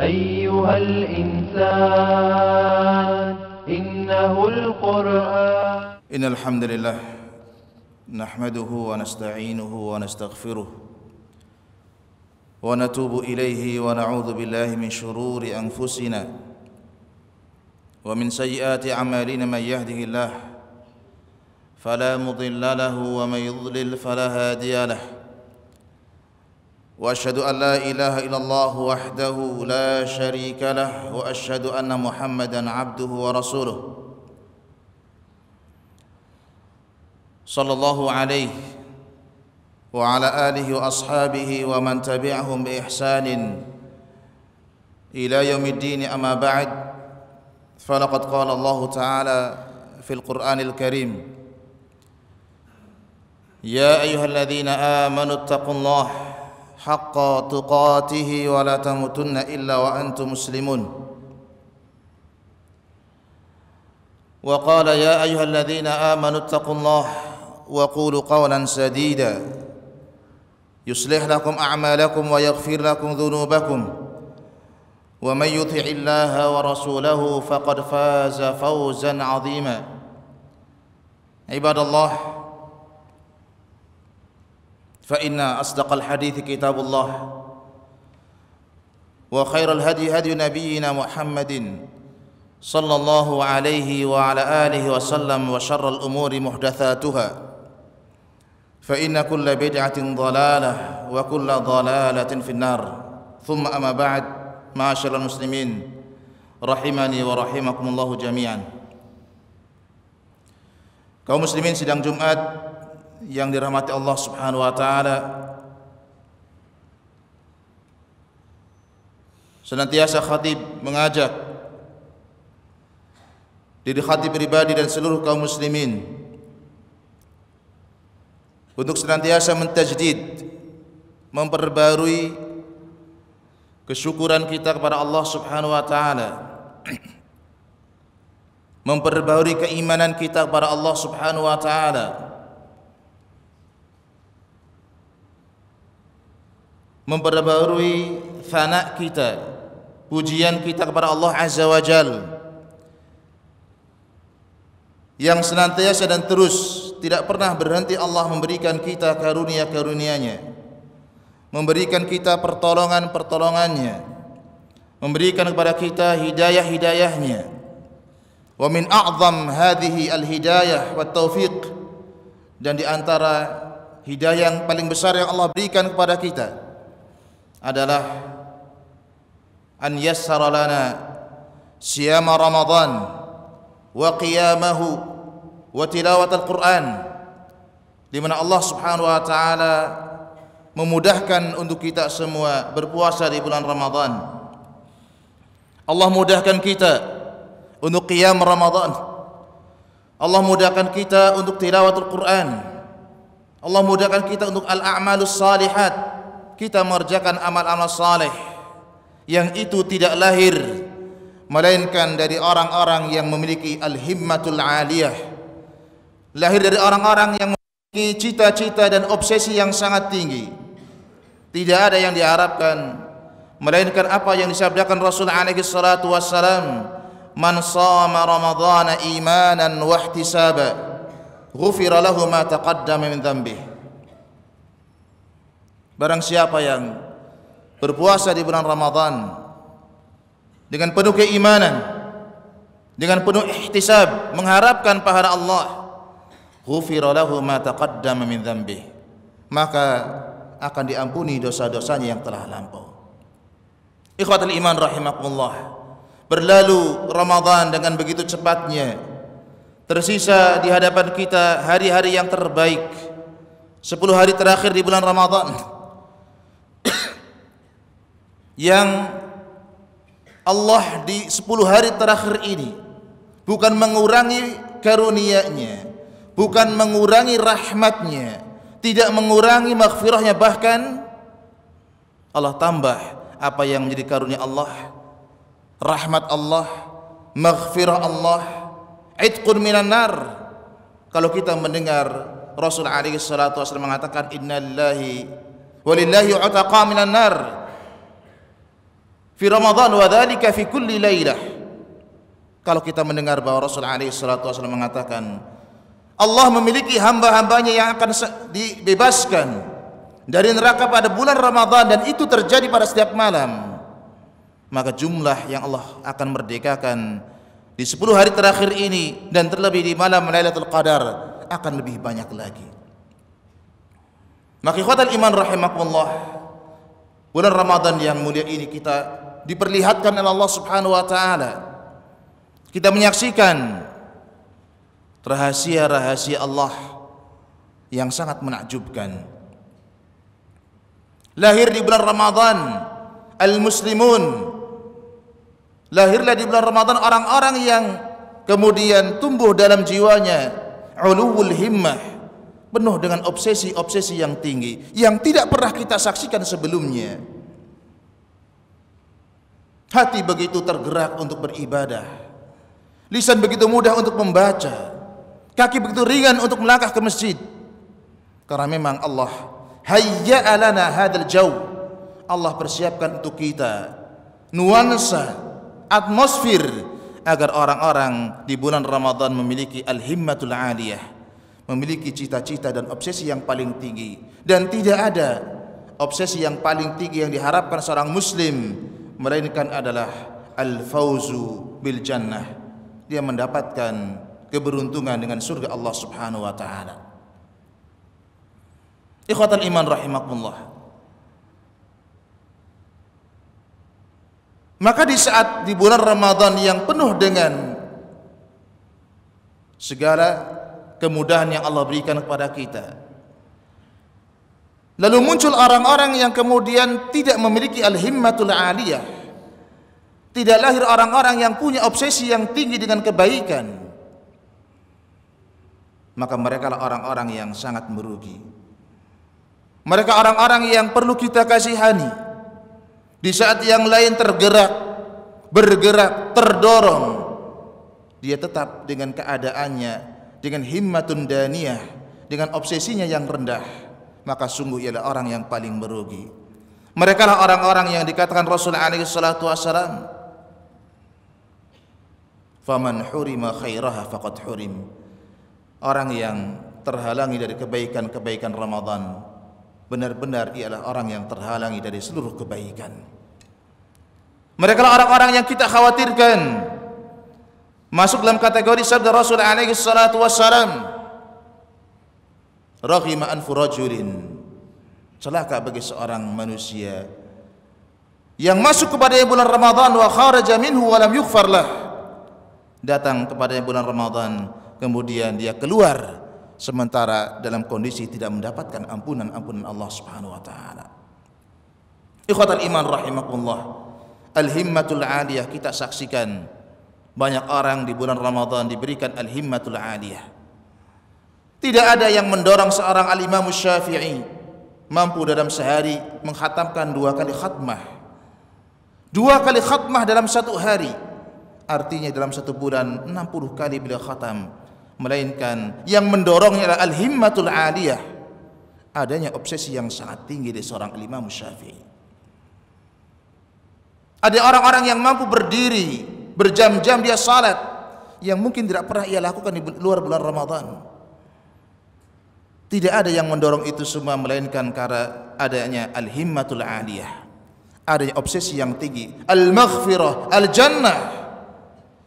أيها الإنسان إنه القرآن إن الحمد لله نحمده ونستعينه ونستغفره ونتوب إليه ونعوذ بالله من شرور أنفسنا ومن سيئات أعمالنا من يهده الله فلا مضل له ومن يضلل فلا هادي له واشهد ان لا اله الا الله وحده لا شريك له واشهد ان محمدا عبده ورسوله صلى الله عليه وعلى اله واصحابه ومن تبعهم باحسان الى يوم الدين اما بعد فلقد قال الله تعالى في القران الكريم يا ايها الذين امنوا اتقوا الله حق تقاته ولا تموتن إلا وأنتم مسلمون وقال يا أيها الذين آمنوا اتقوا الله وقولوا قولا سديدا يصلح لكم أعمالكم ويغفر لكم ذنوبكم ومن يطع الله ورسوله فقد فاز فوزا عظيما عباد الله فإن أصدق الحديث كتاب الله وخير الهدي هدي نبينا محمد صلى الله عليه وعلى آله وسلم وشر الأمور محدثاتها فإن كل بدعة ضلالة وكل ضلالة في النار ثم أما بعد معاشر المسلمين رحمني ورحمكم الله جميعا كمسلمين سيدنا جمعات yang dirahmati Allah Subhanahu wa taala senantiasa khatib mengajak diri khatib pribadi dan seluruh kaum muslimin untuk senantiasa mentajdid memperbarui kesyukuran kita kepada Allah Subhanahu wa taala memperbarui keimanan kita kepada Allah Subhanahu wa taala memperbarui fana kita pujian kita kepada Allah Azza wa Jal yang senantiasa dan terus tidak pernah berhenti Allah memberikan kita karunia-karunianya memberikan kita pertolongan-pertolongannya memberikan kepada kita hidayah-hidayahnya wa min a'zam hadhihi al-hidayah wa taufiq dan di antara hidayah yang paling besar yang Allah berikan kepada kita adalah an yassara lana siyama Ramadan wa qiyamahu wa tilawat Al-Quran di mana Allah Subhanahu wa taala memudahkan untuk kita semua berpuasa di bulan Ramadan. Allah mudahkan kita untuk qiyam Ramadan. Allah mudahkan kita untuk tilawatul Quran. Allah mudahkan kita untuk al-a'malus salihat kita mengerjakan amal-amal saleh yang itu tidak lahir melainkan dari orang-orang yang memiliki al-himmatul aliyah lahir dari orang-orang yang memiliki cita-cita dan obsesi yang sangat tinggi tidak ada yang diharapkan melainkan apa yang disabdakan Rasul alaihi salatu wassalam man shama ramadhana imanan wa ghufira lahu ma taqaddama min dhanbihi Barang siapa yang berpuasa di bulan Ramadhan dengan penuh keimanan, dengan penuh ihtisab, mengharapkan pahala Allah, ghufira lahu ma taqaddama min dhanbih. Maka akan diampuni dosa-dosanya yang telah lampau. Ikhwatul iman rahimakumullah. Berlalu Ramadhan dengan begitu cepatnya. Tersisa di hadapan kita hari-hari yang terbaik. 10 hari terakhir di bulan Ramadhan yang Allah di 10 hari terakhir ini bukan mengurangi karunia-Nya, bukan mengurangi rahmatnya, tidak mengurangi maghfirah-Nya bahkan Allah tambah apa yang menjadi karunia Allah, rahmat Allah, maghfirah Allah, itqun minan nar. Kalau kita mendengar Rasul alaihi salatu wasallam mengatakan innalillahi walillahi utaqa minan nar fi Ramadan wa dzalika fi kulli lailah. Kalau kita mendengar bahwa Rasul alaihi salatu wasallam mengatakan Allah memiliki hamba-hambanya yang akan dibebaskan dari neraka pada bulan Ramadan dan itu terjadi pada setiap malam. Maka jumlah yang Allah akan merdekakan di 10 hari terakhir ini dan terlebih di malam Lailatul Qadar akan lebih banyak lagi. Maka ikhwatal iman rahimakumullah. Bulan Ramadan yang mulia ini kita diperlihatkan oleh Allah Subhanahu wa taala. Kita menyaksikan rahasia-rahasia Allah yang sangat menakjubkan. Lahir di bulan Ramadan al-muslimun lahirlah di bulan Ramadan orang-orang yang kemudian tumbuh dalam jiwanya ulul himmah penuh dengan obsesi-obsesi yang tinggi yang tidak pernah kita saksikan sebelumnya. Hati begitu tergerak untuk beribadah. Lisan begitu mudah untuk membaca. Kaki begitu ringan untuk melangkah ke masjid. Karena memang Allah hayya alana hadal jauh. Allah persiapkan untuk kita nuansa, atmosfer agar orang-orang di bulan Ramadan memiliki al-himmatul aliyah, memiliki cita-cita dan obsesi yang paling tinggi dan tidak ada obsesi yang paling tinggi yang diharapkan seorang muslim melainkan adalah al-fauzu bil jannah. Dia mendapatkan keberuntungan dengan surga Allah Subhanahu wa taala. Ikhwatal iman rahimakumullah. Maka di saat di bulan Ramadan yang penuh dengan segala kemudahan yang Allah berikan kepada kita, Lalu muncul orang-orang yang kemudian tidak memiliki al-himmatul aliyah. Tidak lahir orang-orang yang punya obsesi yang tinggi dengan kebaikan. Maka mereka lah orang-orang yang sangat merugi. Mereka orang-orang yang perlu kita kasihani. Di saat yang lain tergerak, bergerak, terdorong. Dia tetap dengan keadaannya, dengan himmatun daniyah, dengan obsesinya yang rendah maka sungguh ialah orang yang paling merugi mereka lah orang-orang yang dikatakan Rasul alaihi salatu wasalam faman hurima khairaha faqad hurim orang yang terhalangi dari kebaikan-kebaikan Ramadan benar-benar ialah orang yang terhalangi dari seluruh kebaikan mereka lah orang-orang yang kita khawatirkan masuk dalam kategori sabda Rasul alaihi salatu wassalam Rahima anfu rajulin. Celaka bagi seorang manusia yang masuk kepada bulan Ramadhan wa kharaja minhu wa lam yughfar lah. Datang kepada bulan Ramadhan kemudian dia keluar sementara dalam kondisi tidak mendapatkan ampunan-ampunan Allah Subhanahu wa taala. Ikhwatal iman rahimakumullah. Al-himmatul 'aliyah kita saksikan banyak orang di bulan Ramadhan diberikan al-himmatul 'aliyah. Tidak ada yang mendorong seorang al Syafi'i mampu dalam sehari menghatamkan dua kali khatmah. Dua kali khatmah dalam satu hari. Artinya dalam satu bulan 60 kali beliau khatam. Melainkan yang mendorongnya adalah al-himmatul aliyah. Adanya obsesi yang sangat tinggi dari seorang Imam Syafi'i. Ada orang-orang yang mampu berdiri berjam-jam dia salat yang mungkin tidak pernah ia lakukan di luar bulan Ramadan. Tidak ada yang mendorong itu semua melainkan karena adanya al-himmatul aliyah. Adanya obsesi yang tinggi, al-maghfirah, al-jannah.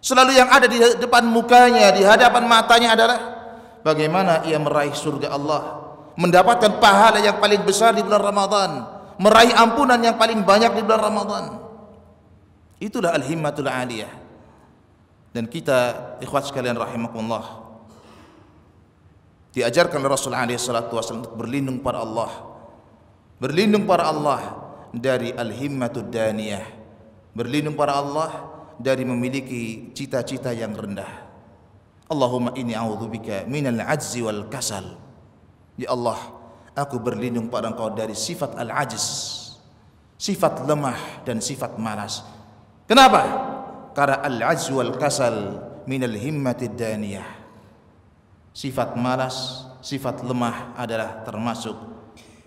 Selalu yang ada di depan mukanya, di hadapan matanya adalah bagaimana ia meraih surga Allah, mendapatkan pahala yang paling besar di bulan Ramadan, meraih ampunan yang paling banyak di bulan Ramadan. Itulah al-himmatul aliyah. Dan kita ikhwat sekalian rahimakumullah diajarkan oleh Rasul alaihi salatu wasallam untuk berlindung pada Allah berlindung pada Allah dari al-himmatud daniyah berlindung pada Allah dari memiliki cita-cita yang rendah Allahumma inni a'udzubika minal ajzi wal kasal ya Allah aku berlindung pada Engkau dari sifat al-ajz sifat lemah dan sifat malas kenapa karena al-ajz wal kasal minal himmatid daniyah sifat malas, sifat lemah adalah termasuk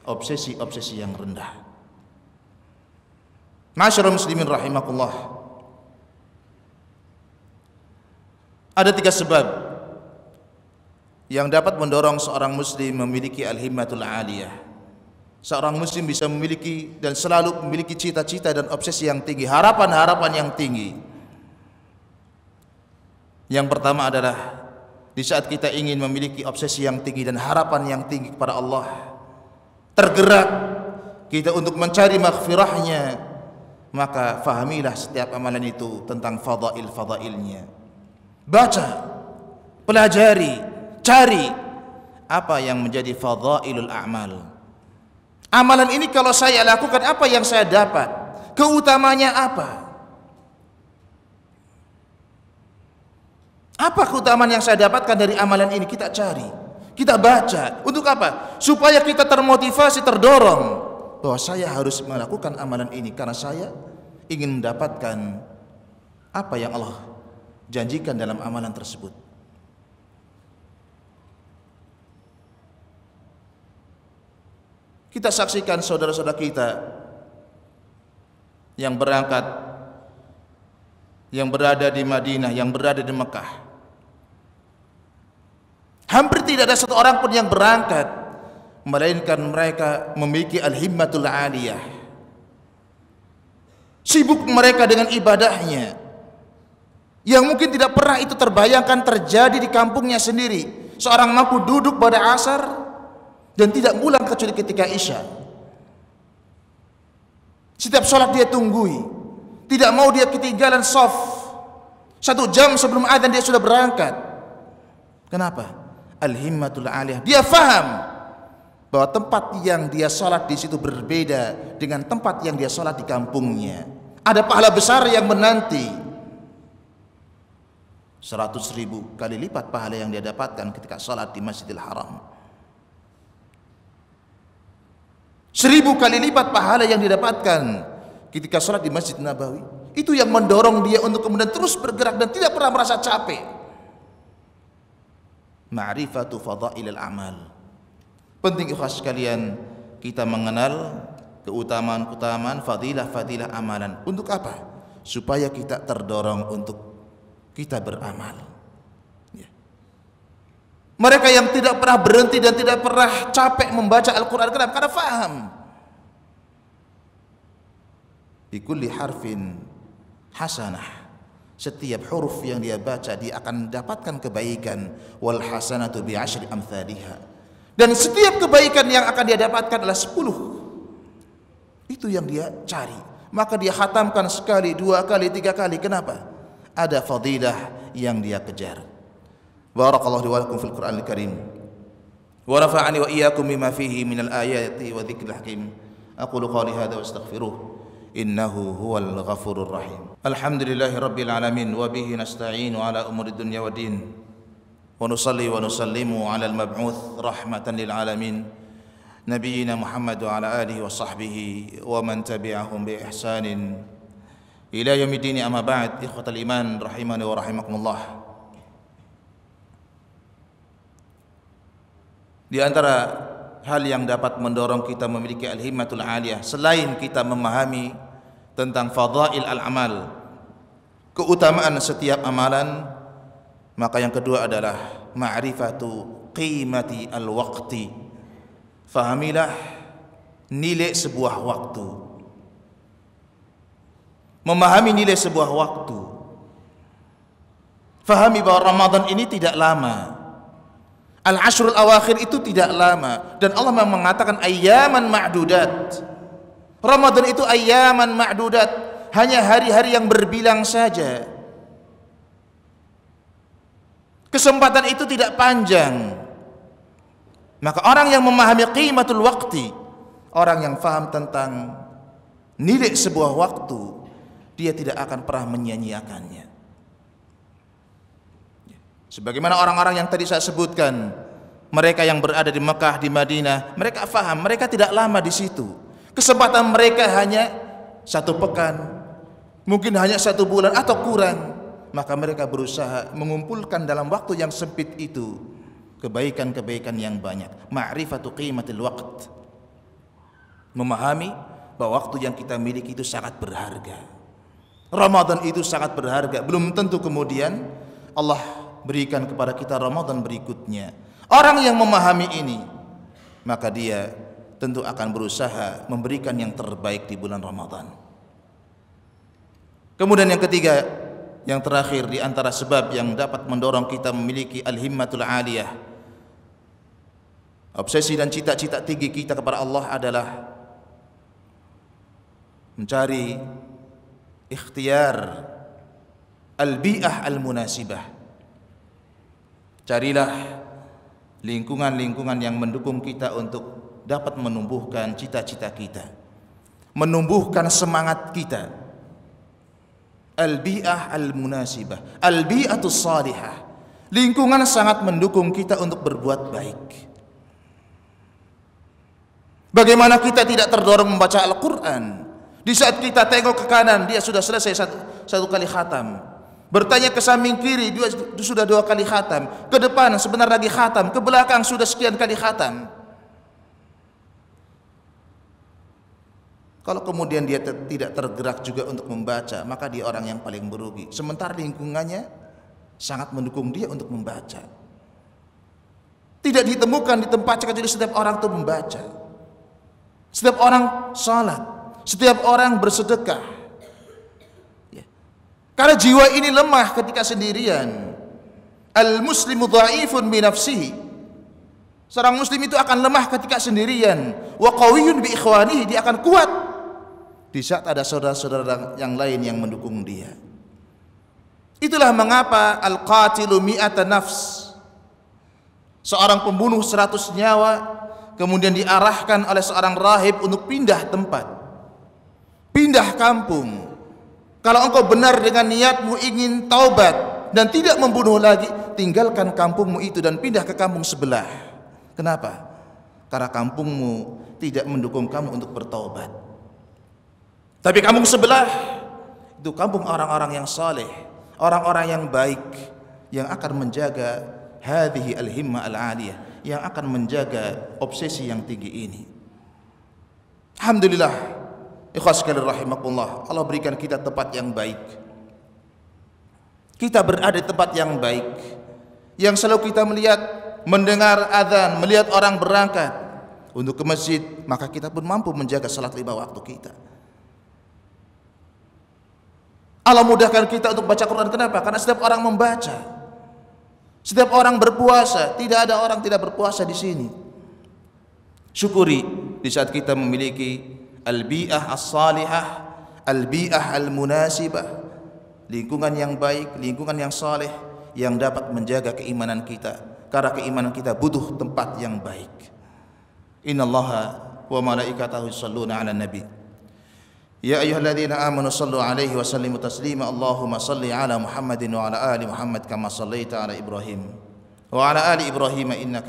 obsesi-obsesi yang rendah. Masyarakat muslimin rahimakumullah. Ada tiga sebab yang dapat mendorong seorang muslim memiliki al-himmatul aliyah. Seorang muslim bisa memiliki dan selalu memiliki cita-cita dan obsesi yang tinggi, harapan-harapan yang tinggi. Yang pertama adalah di saat kita ingin memiliki obsesi yang tinggi dan harapan yang tinggi kepada Allah, tergerak kita untuk mencari maghfirahnya, maka fahamilah setiap amalan itu tentang fadail-fadailnya. Baca, pelajari, cari apa yang menjadi fadailul a'mal. Amalan ini kalau saya lakukan apa yang saya dapat? Keutamanya apa? Apa keutamaan yang saya dapatkan dari amalan ini? Kita cari, kita baca. Untuk apa? Supaya kita termotivasi, terdorong bahwa saya harus melakukan amalan ini karena saya ingin mendapatkan apa yang Allah janjikan dalam amalan tersebut. Kita saksikan saudara-saudara kita yang berangkat yang berada di Madinah, yang berada di Mekah. Hampir tidak ada satu orang pun yang berangkat melainkan mereka memiliki al-himmatul aliyah. Sibuk mereka dengan ibadahnya yang mungkin tidak pernah itu terbayangkan terjadi di kampungnya sendiri. Seorang mampu duduk pada asar dan tidak pulang kecuali ketika isya. Setiap sholat dia tunggui, tidak mau dia ketinggalan soft. Satu jam sebelum adzan dia sudah berangkat. Kenapa? al-himmatul aliyah. Dia faham bahwa tempat yang dia sholat di situ berbeda dengan tempat yang dia sholat di kampungnya. Ada pahala besar yang menanti. 100 ribu kali lipat pahala yang dia dapatkan ketika sholat di Masjidil Haram. Seribu kali lipat pahala yang didapatkan ketika sholat di Masjid Nabawi. Itu yang mendorong dia untuk kemudian terus bergerak dan tidak pernah merasa capek ma'rifatu fadailil amal. Penting ikhlas sekalian kita mengenal keutamaan-keutamaan fadilah-fadilah amalan. Untuk apa? Supaya kita terdorong untuk kita beramal. Ya. Mereka yang tidak pernah berhenti dan tidak pernah capek membaca Al-Quran, kenapa? Karena faham. Di kulli harfin hasanah setiap huruf yang dia baca dia akan dapatkan kebaikan wal hasanatu bi asyri amsalihha dan setiap kebaikan yang akan dia dapatkan adalah 10 itu yang dia cari maka dia khatamkan sekali dua kali tiga kali kenapa ada fadilah yang dia kejar barakallahu li wa lakum fil qur'anil karim wa rafa'ani wa iyyakum bima fihi minal ayati wa dzikril hakim aqulu qali hadza wa astaghfiruh إنه هو الغفور الرحيم الحمد لله رب العالمين وبه نستعين على أمور الدنيا والدين ونصلي ونسلم على المبعوث رحمة للعالمين نبينا محمد وعلى آله وصحبه ومن تبعهم بإحسان إلى يوم الدين أما بعد إخوة الإيمان رحمني ورحمكم الله Di antara hal yang dapat mendorong kita memiliki al-himmatul aliyah selain kita memahami tentang fadhail al-amal keutamaan setiap amalan maka yang kedua adalah ma'rifatu qimati al-waqti fahamilah nilai sebuah waktu memahami nilai sebuah waktu fahami bahwa Ramadan ini tidak lama Al-Ashrul Awakhir itu tidak lama dan Allah memang mengatakan ayaman ma'dudat. Ramadan itu ayaman ma'dudat, hanya hari-hari yang berbilang saja. Kesempatan itu tidak panjang. Maka orang yang memahami qimatul waktu, orang yang faham tentang nilai sebuah waktu, dia tidak akan pernah menyia-nyiakannya. Sebagaimana orang-orang yang tadi saya sebutkan, mereka yang berada di Mekah, di Madinah, mereka faham, mereka tidak lama di situ. Kesempatan mereka hanya satu pekan, mungkin hanya satu bulan atau kurang. Maka mereka berusaha mengumpulkan dalam waktu yang sempit itu kebaikan-kebaikan yang banyak. Ma'rifatu qimatil waqt. Memahami bahwa waktu yang kita miliki itu sangat berharga. Ramadan itu sangat berharga. Belum tentu kemudian Allah berikan kepada kita Ramadan berikutnya. Orang yang memahami ini, maka dia tentu akan berusaha memberikan yang terbaik di bulan Ramadan. Kemudian yang ketiga, yang terakhir di antara sebab yang dapat mendorong kita memiliki al-himmatul aliyah. Obsesi dan cita-cita tinggi kita kepada Allah adalah mencari ikhtiar al-bi'ah al-munasibah Carilah lingkungan-lingkungan yang mendukung kita untuk dapat menumbuhkan cita-cita kita, menumbuhkan semangat kita. Al-bi'ah al-munasibah, al-bi'atus salihah. Lingkungan sangat mendukung kita untuk berbuat baik. Bagaimana kita tidak terdorong membaca Al-Quran Di saat kita tengok ke kanan Dia sudah selesai satu, satu kali khatam Bertanya ke samping kiri, dia sudah dua kali khatam. Ke depan sebentar lagi khatam. Ke belakang sudah sekian kali khatam. Kalau kemudian dia tidak tergerak juga untuk membaca, maka dia orang yang paling merugi. Sementara lingkungannya sangat mendukung dia untuk membaca. Tidak ditemukan di tempat kecuali setiap orang itu membaca. Setiap orang sholat, setiap orang bersedekah, karena jiwa ini lemah ketika sendirian. Al-muslimu dhaifun bi nafsihi. Seorang muslim itu akan lemah ketika sendirian. Wa qawiyun bi ikhwanihi, dia akan kuat di saat ada saudara-saudara yang lain yang mendukung dia. Itulah mengapa al-qatilu mi'ata nafs. Seorang pembunuh seratus nyawa kemudian diarahkan oleh seorang rahib untuk pindah tempat. Pindah kampung kalau engkau benar dengan niatmu ingin taubat dan tidak membunuh lagi, tinggalkan kampungmu itu dan pindah ke kampung sebelah. Kenapa? Karena kampungmu tidak mendukung kamu untuk bertaubat. Tapi kampung sebelah itu kampung orang-orang yang saleh, orang-orang yang baik yang akan menjaga hadhihi al-himma al-aliyah, yang akan menjaga obsesi yang tinggi ini. Alhamdulillah Ikhlas kalian rahimakumullah. Allah berikan kita tempat yang baik. Kita berada di tempat yang baik. Yang selalu kita melihat, mendengar azan, melihat orang berangkat untuk ke masjid, maka kita pun mampu menjaga salat lima waktu kita. Allah mudahkan kita untuk baca Quran kenapa? Karena setiap orang membaca. Setiap orang berpuasa, tidak ada orang tidak berpuasa di sini. Syukuri di saat kita memiliki al-bi'ah as-salihah al-bi'ah al-munasibah lingkungan yang baik lingkungan yang saleh yang dapat menjaga keimanan kita karena keimanan kita butuh tempat yang baik innallaha wa malaikatahu yusalluna 'alan nabi يا ya wa الذين taslima Allahumma عليه 'ala Muhammadin اللهم صل على محمد وعلى آل محمد كما صليت على إبراهيم وعلى آل إبراهيم إنك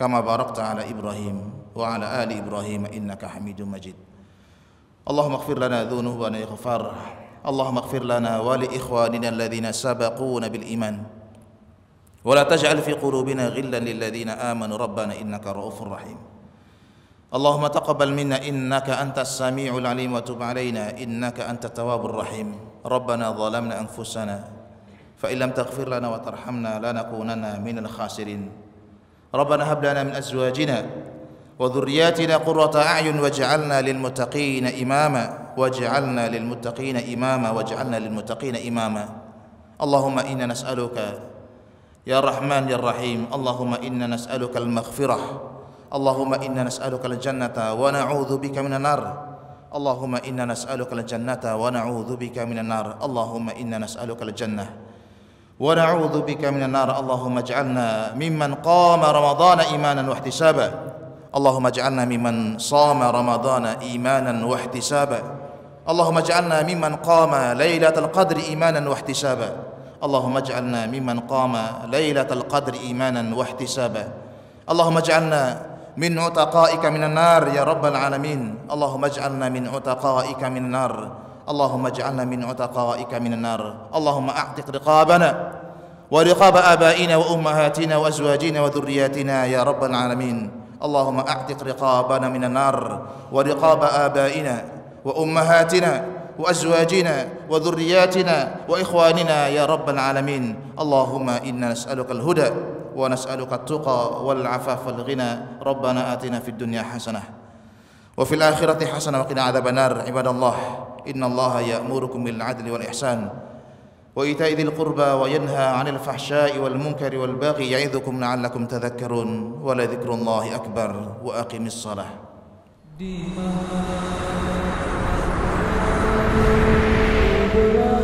كما باركت على إبراهيم وعلى آل إبراهيم إنك حميد مجيد اللهم اغفر لنا ذنوبنا يا غفار اللهم اغفر لنا ولإخواننا الذين سبقونا بالإيمان ولا تجعل في قلوبنا غلا للذين آمنوا ربنا إنك رؤوف رحيم اللهم تقبل منا إنك أنت السميع العليم وتب علينا إنك أنت التواب الرحيم ربنا ظلمنا أنفسنا فإن لم تغفر لنا وترحمنا لنكونن من الخاسرين ربنا هب لنا من أزواجنا وذرياتنا قرة أعين واجعلنا للمتقين إماما واجعلنا للمتقين إماما واجعلنا للمتقين إماما اللهم إنا نسألك يا رحمن يا رحيم اللهم إنا نسألك المغفرة اللهم إنا نسألك الجنة ونعوذ بك من النار اللهم إنا نسألك الجنة ونعوذ بك من النار اللهم إنا نسألك الجنة ونعوذ بك من النار اللهم اجعلنا ممن قام رمضان إيمانا واحتسابا اللهم اجعلنا ممن صام رمضان إيمانا واحتسابا اللهم اجعلنا ممن قام ليلة القدر إيمانا واحتسابا اللهم اجعلنا ممن قام ليلة القدر إيمانا واحتسابا اللهم اجعلنا من عتقائك من النار يا رب العالمين اللهم اجعلنا من عتقائك من النار اللهم اجعلنا من عتقائك من النار اللهم اعتق رقابنا ورقاب آبائنا وأمهاتنا وأزواجنا وذرياتنا يا رب العالمين اللهم اعتق رقابنا من النار ورقاب آبائنا وأمهاتنا وأزواجنا وذرياتنا وإخواننا يا رب العالمين اللهم إنا نسألك الهدى ونسألك التقى والعفاف والغنى ربنا آتنا في الدنيا حسنة وفي الآخرة حسنة وقنا عذاب النار عباد الله إن الله يأمركم بالعدل والإحسان وإيتاء ذي القربى وينهى عن الفحشاء والمنكر والبغي يعظكم لعلكم تذكرون ولذكر الله أكبر وأقم الصلاة دي.